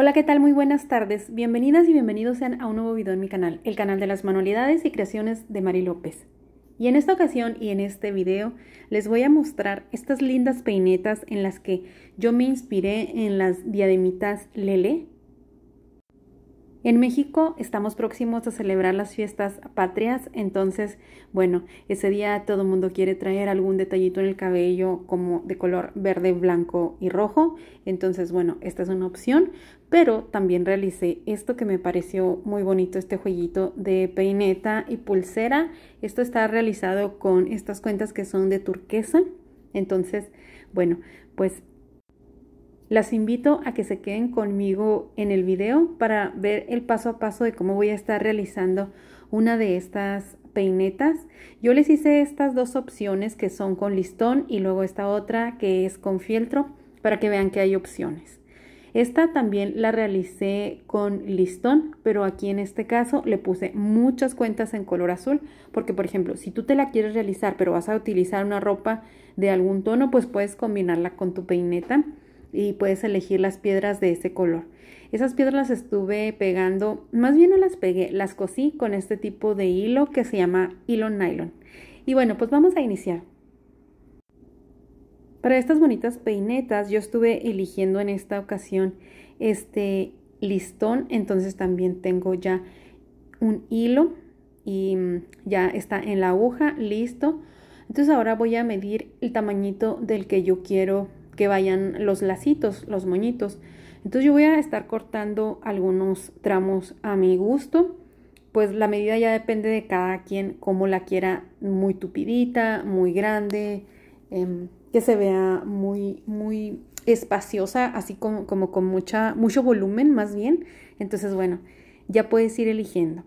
Hola, ¿qué tal? Muy buenas tardes. Bienvenidas y bienvenidos sean a un nuevo video en mi canal, el canal de las manualidades y creaciones de Mari López. Y en esta ocasión y en este video les voy a mostrar estas lindas peinetas en las que yo me inspiré en las diademitas Lele. En México estamos próximos a celebrar las fiestas patrias, entonces, bueno, ese día todo el mundo quiere traer algún detallito en el cabello como de color verde, blanco y rojo, entonces, bueno, esta es una opción pero también realicé esto que me pareció muy bonito, este jueguito de peineta y pulsera. Esto está realizado con estas cuentas que son de turquesa. Entonces, bueno, pues las invito a que se queden conmigo en el video para ver el paso a paso de cómo voy a estar realizando una de estas peinetas. Yo les hice estas dos opciones que son con listón y luego esta otra que es con fieltro para que vean que hay opciones. Esta también la realicé con listón, pero aquí en este caso le puse muchas cuentas en color azul, porque por ejemplo, si tú te la quieres realizar, pero vas a utilizar una ropa de algún tono, pues puedes combinarla con tu peineta y puedes elegir las piedras de ese color. Esas piedras las estuve pegando, más bien no las pegué, las cosí con este tipo de hilo que se llama hilo nylon. Y bueno, pues vamos a iniciar. Para estas bonitas peinetas yo estuve eligiendo en esta ocasión este listón, entonces también tengo ya un hilo y mm, ya está en la aguja, listo. Entonces ahora voy a medir el tamañito del que yo quiero que vayan los lacitos, los moñitos. Entonces yo voy a estar cortando algunos tramos a mi gusto. Pues la medida ya depende de cada quien, como la quiera, muy tupidita, muy grande, em, que se vea muy, muy espaciosa, así como, con mucha, mucho volumen más bien. Entonces, bueno, ya puedes ir eligiendo.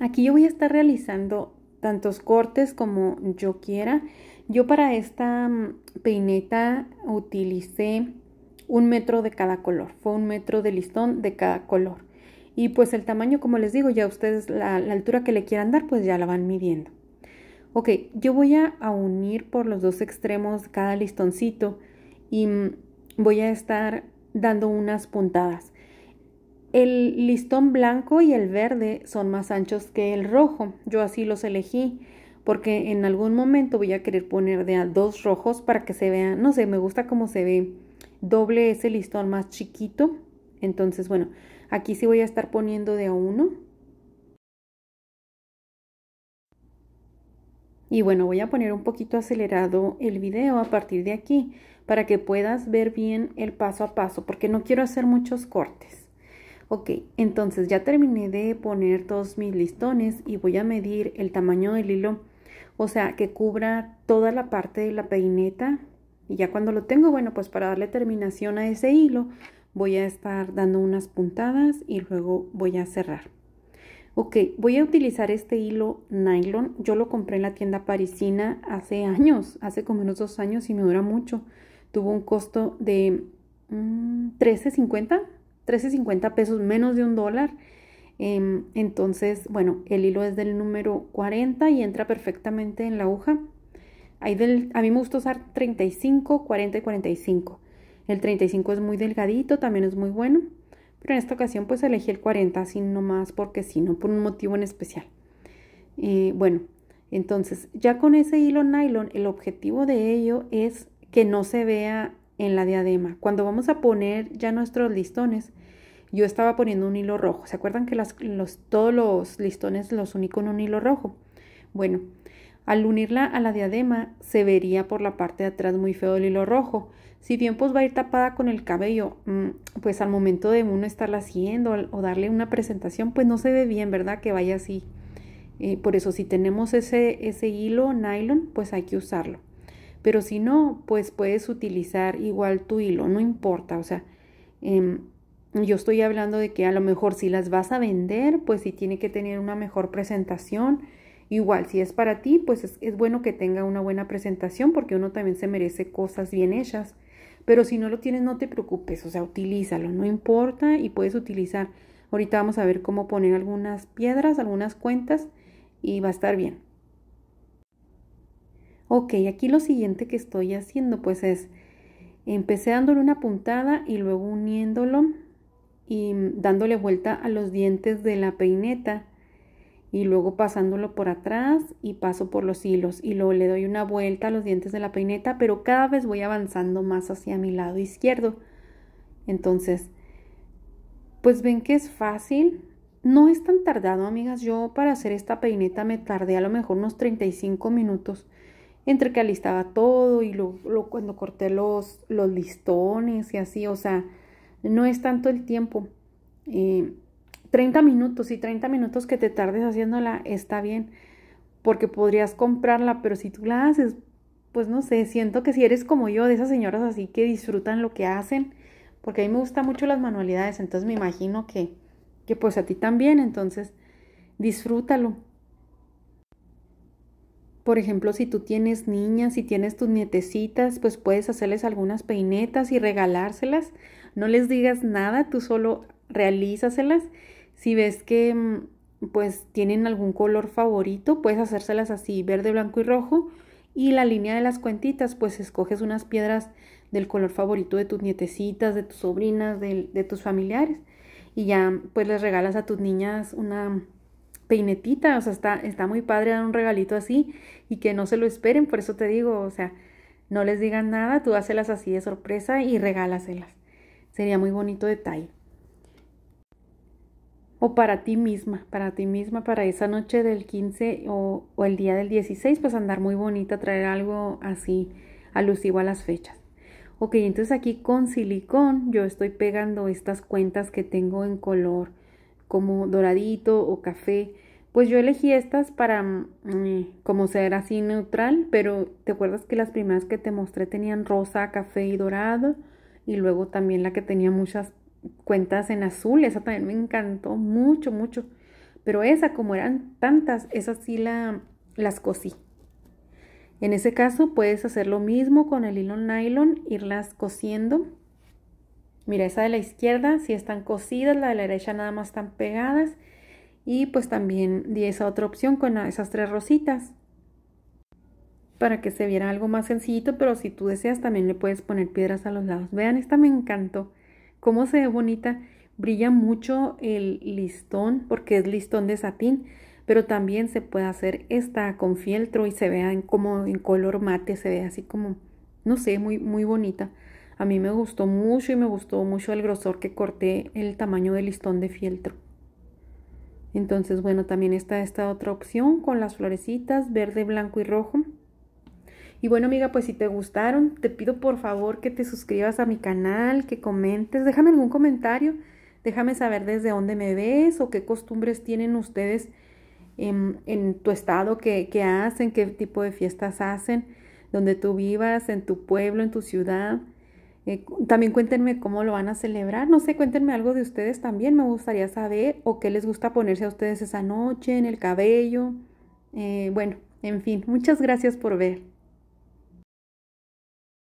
Aquí yo voy a estar realizando tantos cortes como yo quiera. Yo para esta mm, peineta utilicé un metro de cada color. Fue un metro de listón de cada color. Y pues el tamaño, como les digo, ya ustedes la, la altura que le quieran dar, pues ya la van midiendo ok, yo voy a, unir por los dos extremos cada listoncito y mm, voy a estar dando unas puntadas. El listón blanco y el verde son más anchos que el rojo. Yo así los elegí porque en algún momento voy a querer poner de a dos rojos para que se vea, no sé, me gusta cómo se ve doble ese listón más chiquito. Entonces, bueno, aquí sí voy a estar poniendo de a uno Y bueno, voy a poner un poquito acelerado el video a partir de aquí para que puedas ver bien el paso a paso porque no quiero hacer muchos cortes. Ok, entonces ya terminé de poner todos mis listones y voy a medir el tamaño del hilo, o sea, que cubra toda la parte de la peineta. Y ya cuando lo tengo, bueno, pues para darle terminación a ese hilo, voy a estar dando unas puntadas y luego voy a cerrar. Ok, voy a utilizar este hilo nylon. Yo lo compré en la tienda parisina hace años, hace como unos dos años y me dura mucho. Tuvo un costo de 13.50, mm, 13.50 pesos, menos de un dólar. Em, entonces, bueno, el hilo es del número 40 y entra perfectamente en la aguja. a mí me gusta usar 35, 40 y 45. El 35 es muy delgadito, también es muy bueno pero en esta ocasión pues elegí el 40 así nomás porque si no por un motivo en especial. Eh, bueno, entonces ya con ese hilo nylon el objetivo de ello es que no se vea en la diadema. Cuando vamos a poner ya nuestros listones, yo estaba poniendo un hilo rojo. ¿Se acuerdan que los, todos los listones los uní con un hilo rojo? Bueno, al unirla a la diadema se vería por la parte de atrás muy feo el hilo rojo. Si bien pues va a ir tapada con el cabello, mm, pues al momento de uno estarla haciendo o darle una presentación, pues no se ve bien, ¿verdad? Que vaya así. Eh, por eso si tenemos ese, ese hilo nylon, pues hay que usarlo. Pero si no, pues puedes utilizar igual tu hilo, no importa. O sea, em, yo estoy hablando de que a lo mejor si las vas a vender, pues sí tiene que tener una mejor presentación Igual, si es para ti, pues es, bueno que tenga una buena presentación porque uno también se merece cosas bien hechas. Pero si no lo tienes, no te preocupes, o sea, utilízalo, no importa y puedes utilizar. Ahorita vamos a ver cómo poner algunas piedras, algunas cuentas y va a estar bien. Ok, aquí lo siguiente que estoy haciendo pues es, empecé dándole una puntada y luego uniéndolo y dándole vuelta a los dientes de la peineta y luego pasándolo por atrás y paso por los hilos y luego le doy una vuelta a los dientes de la peineta, pero cada vez voy avanzando más hacia mi lado izquierdo. Entonces, pues ven que es fácil. No es tan tardado, amigas. Yo para hacer esta peineta me tardé a lo mejor unos 35 minutos entre que alistaba todo y lo, cuando corté los, los listones y así, o sea, no es tanto el tiempo. Eh, 30 minutos y 30 minutos que te tardes haciéndola está bien, porque podrías comprarla, pero si tú la haces, pues no sé, siento que si eres como yo, de esas señoras así que disfrutan lo que hacen, porque a mí me gustan mucho las manualidades, entonces me imagino que, que pues a ti también, entonces disfrútalo. Por ejemplo, si tú tienes niñas, si tienes tus nietecitas, pues puedes hacerles algunas peinetas y regalárselas. No les digas nada, tú solo realízaselas si ves que mm, pues tienen algún color favorito, puedes hacérselas así, verde, blanco y rojo. Y la línea de las cuentitas, pues escoges unas piedras del color favorito de tus nietecitas, de tus sobrinas, de, tus familiares. Y ya pues les regalas a tus niñas una peinetita, o sea, está, está muy padre dar un regalito así y que no se lo esperen, por eso te digo, o sea, no les digan nada, tú hácelas así de sorpresa y regálaselas. Sería muy bonito detalle o para ti misma, para ti misma, para esa noche del 15 o, el día del 16, pues andar muy bonita, traer algo así alusivo a las fechas. Ok, entonces aquí con silicón yo estoy pegando estas cuentas que tengo en color como doradito o café. Pues yo elegí estas para mm, como ser así neutral, pero te acuerdas que las primeras que te mostré tenían rosa, café y dorado y luego también la que tenía muchas cuentas en azul, esa también me encantó mucho, mucho. Pero esa, como eran tantas, esas sí la, las cosí. En ese caso puedes hacer lo mismo con el hilo nylon, irlas cosiendo. Mira, esa de la izquierda si están cosidas, la de la derecha nada más están pegadas. Y pues también di esa otra opción con esas tres rositas. Para que se viera algo más sencillito, pero si tú deseas también le puedes poner piedras a los lados. Vean, esta me encantó. ¿Cómo se ve bonita? Brilla mucho el listón porque es listón de satín, pero también se puede hacer esta con fieltro y se vea como en color mate, se ve así como, no sé, muy, muy bonita. A mí me gustó mucho y me gustó mucho el grosor que corté el tamaño del listón de fieltro. Entonces, bueno, también está esta otra opción con las florecitas verde, blanco y rojo. Y bueno, amiga, pues si te gustaron, te pido por favor que te suscribas a mi canal, que comentes, déjame algún comentario, déjame saber desde dónde me ves o qué costumbres tienen ustedes en, tu estado, qué, hacen, qué tipo de fiestas hacen, donde tú vivas, en tu pueblo, en tu ciudad. Eh, también cuéntenme cómo lo van a celebrar. No sé, cuéntenme algo de ustedes también. Me gustaría saber o qué les gusta ponerse a ustedes esa noche en el cabello. Eh, bueno, en fin, muchas gracias por ver.